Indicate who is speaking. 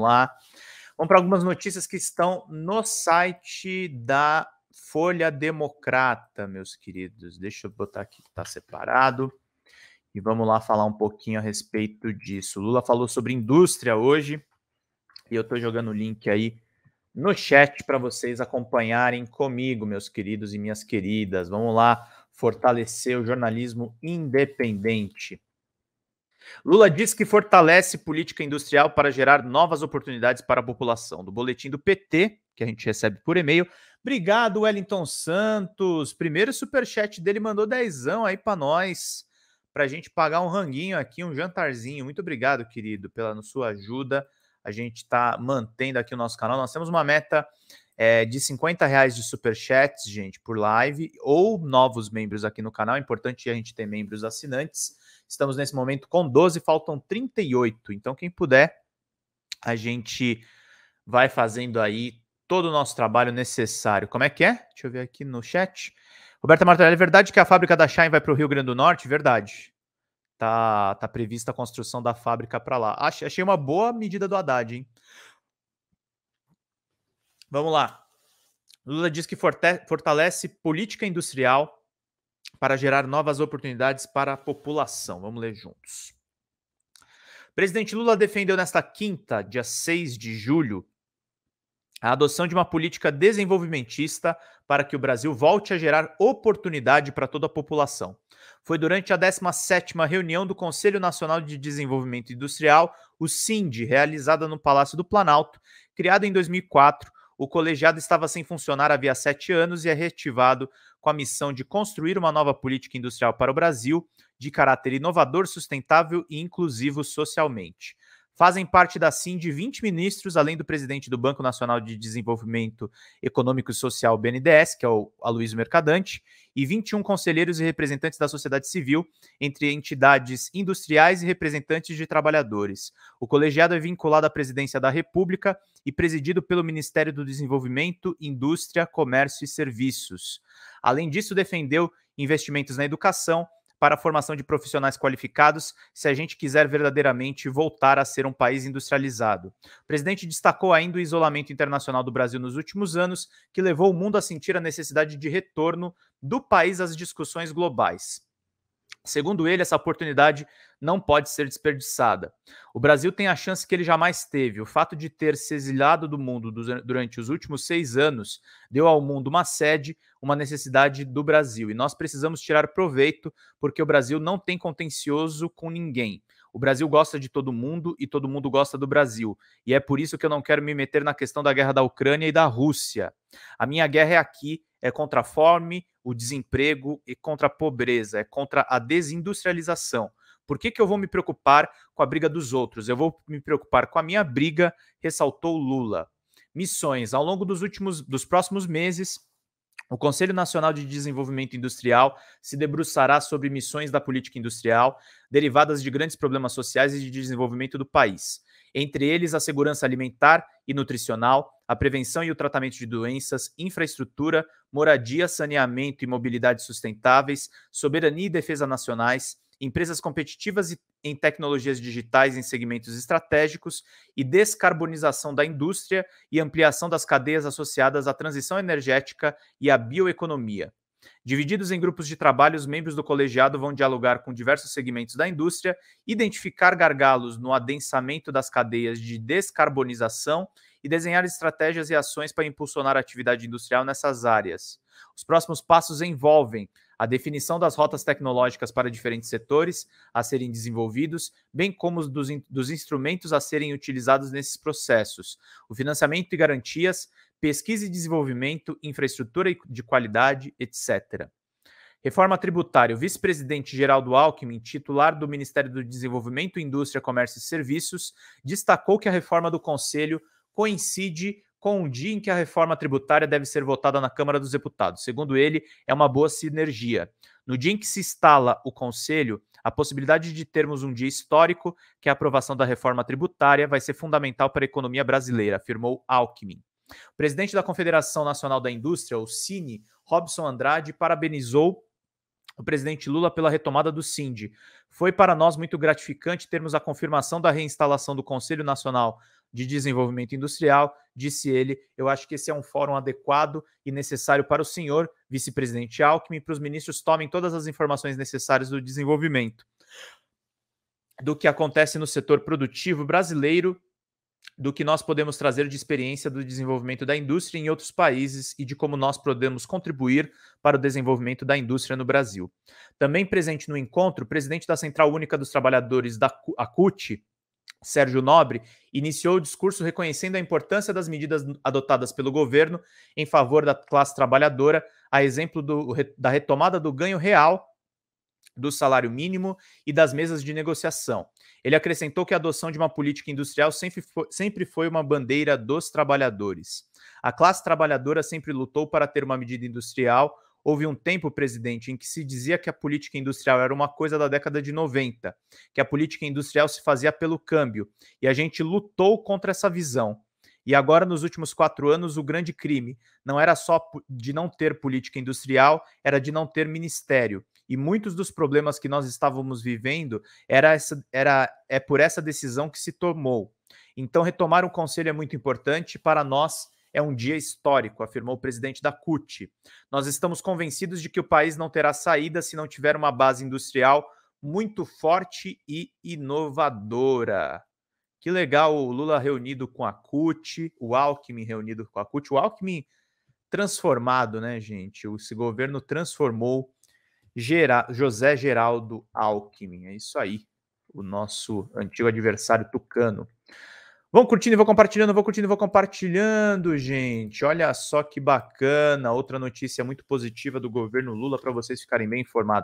Speaker 1: Vamos lá. Vamos para algumas notícias que estão no site da Folha Democrata, meus queridos. Deixa eu botar aqui que está separado. E vamos lá falar um pouquinho a respeito disso. Lula falou sobre indústria hoje. E eu estou jogando o link aí no chat para vocês acompanharem comigo, meus queridos e minhas queridas. Vamos lá fortalecer o jornalismo independente. Lula diz que fortalece política industrial para gerar novas oportunidades para a população. Do boletim do PT, que a gente recebe por e-mail. Obrigado, Wellington Santos. Primeiro superchat dele mandou dezão aí para nós, para a gente pagar um ranguinho aqui, um jantarzinho. Muito obrigado, querido, pela sua ajuda. A gente está mantendo aqui o nosso canal. Nós temos uma meta é, de 50 reais de superchats, gente, por live, ou novos membros aqui no canal. É importante a gente ter membros assinantes. Estamos nesse momento com 12, faltam 38. Então, quem puder, a gente vai fazendo aí todo o nosso trabalho necessário. Como é que é? Deixa eu ver aqui no chat. Roberta Martorelli, é verdade que a fábrica da Shine vai para o Rio Grande do Norte? Verdade. Tá, tá prevista a construção da fábrica para lá. Achei uma boa medida do Haddad, hein? Vamos lá. Lula diz que fortalece política industrial para gerar novas oportunidades para a população. Vamos ler juntos. presidente Lula defendeu nesta quinta, dia 6 de julho, a adoção de uma política desenvolvimentista para que o Brasil volte a gerar oportunidade para toda a população. Foi durante a 17ª reunião do Conselho Nacional de Desenvolvimento Industrial, o CIND, realizada no Palácio do Planalto, criada em 2004 o colegiado estava sem funcionar havia sete anos e é reativado com a missão de construir uma nova política industrial para o Brasil de caráter inovador, sustentável e inclusivo socialmente fazem parte da CIN de 20 ministros, além do presidente do Banco Nacional de Desenvolvimento Econômico e Social, BNDES, que é o Aloysio Mercadante, e 21 conselheiros e representantes da sociedade civil, entre entidades industriais e representantes de trabalhadores. O colegiado é vinculado à presidência da República e presidido pelo Ministério do Desenvolvimento, Indústria, Comércio e Serviços. Além disso, defendeu investimentos na educação, para a formação de profissionais qualificados se a gente quiser verdadeiramente voltar a ser um país industrializado. O presidente destacou ainda o isolamento internacional do Brasil nos últimos anos, que levou o mundo a sentir a necessidade de retorno do país às discussões globais. Segundo ele, essa oportunidade não pode ser desperdiçada. O Brasil tem a chance que ele jamais teve. O fato de ter se exilado do mundo durante os últimos seis anos deu ao mundo uma sede, uma necessidade do Brasil. E nós precisamos tirar proveito, porque o Brasil não tem contencioso com ninguém. O Brasil gosta de todo mundo e todo mundo gosta do Brasil. E é por isso que eu não quero me meter na questão da guerra da Ucrânia e da Rússia. A minha guerra é aqui, é contra a fome, o desemprego e contra a pobreza, é contra a desindustrialização. Por que, que eu vou me preocupar com a briga dos outros? Eu vou me preocupar com a minha briga, ressaltou Lula. Missões. Ao longo dos últimos dos próximos meses, o Conselho Nacional de Desenvolvimento Industrial se debruçará sobre missões da política industrial derivadas de grandes problemas sociais e de desenvolvimento do país, entre eles a segurança alimentar e nutricional, a prevenção e o tratamento de doenças, infraestrutura, moradia, saneamento e mobilidade sustentáveis, soberania e defesa nacionais, empresas competitivas em tecnologias digitais em segmentos estratégicos e descarbonização da indústria e ampliação das cadeias associadas à transição energética e à bioeconomia. Divididos em grupos de trabalho, os membros do colegiado vão dialogar com diversos segmentos da indústria, identificar gargalos no adensamento das cadeias de descarbonização e desenhar estratégias e ações para impulsionar a atividade industrial nessas áreas. Os próximos passos envolvem a definição das rotas tecnológicas para diferentes setores a serem desenvolvidos, bem como dos, dos instrumentos a serem utilizados nesses processos, o financiamento e garantias, pesquisa e desenvolvimento, infraestrutura de qualidade, etc. Reforma tributária. O vice-presidente Geraldo Alckmin, titular do Ministério do Desenvolvimento, Indústria, Comércio e Serviços, destacou que a reforma do Conselho coincide com o dia em que a reforma tributária deve ser votada na Câmara dos Deputados. Segundo ele, é uma boa sinergia. No dia em que se instala o Conselho, a possibilidade de termos um dia histórico, que é a aprovação da reforma tributária, vai ser fundamental para a economia brasileira, afirmou Alckmin. O presidente da Confederação Nacional da Indústria, o CINE, Robson Andrade, parabenizou o presidente Lula pela retomada do Cind. Foi para nós muito gratificante termos a confirmação da reinstalação do Conselho Nacional de desenvolvimento industrial, disse ele. Eu acho que esse é um fórum adequado e necessário para o senhor, vice-presidente Alckmin, para os ministros tomem todas as informações necessárias do desenvolvimento do que acontece no setor produtivo brasileiro, do que nós podemos trazer de experiência do desenvolvimento da indústria em outros países e de como nós podemos contribuir para o desenvolvimento da indústria no Brasil. Também presente no encontro, o presidente da Central Única dos Trabalhadores da CUT, Sérgio Nobre, iniciou o discurso reconhecendo a importância das medidas adotadas pelo governo em favor da classe trabalhadora, a exemplo do, da retomada do ganho real do salário mínimo e das mesas de negociação. Ele acrescentou que a adoção de uma política industrial sempre foi, sempre foi uma bandeira dos trabalhadores. A classe trabalhadora sempre lutou para ter uma medida industrial Houve um tempo, presidente, em que se dizia que a política industrial era uma coisa da década de 90, que a política industrial se fazia pelo câmbio, e a gente lutou contra essa visão. E agora, nos últimos quatro anos, o grande crime não era só de não ter política industrial, era de não ter ministério. E muitos dos problemas que nós estávamos vivendo era, essa, era é por essa decisão que se tomou. Então, retomar um conselho é muito importante para nós é um dia histórico, afirmou o presidente da CUT. Nós estamos convencidos de que o país não terá saída se não tiver uma base industrial muito forte e inovadora. Que legal o Lula reunido com a CUT, o Alckmin reunido com a CUT, o Alckmin transformado, né, gente? Esse governo transformou Gera... José Geraldo Alckmin. É isso aí, o nosso antigo adversário tucano. Vão curtindo, vou compartilhando, vou curtindo, vou compartilhando, gente. Olha só que bacana, outra notícia muito positiva do governo Lula para vocês ficarem bem informados.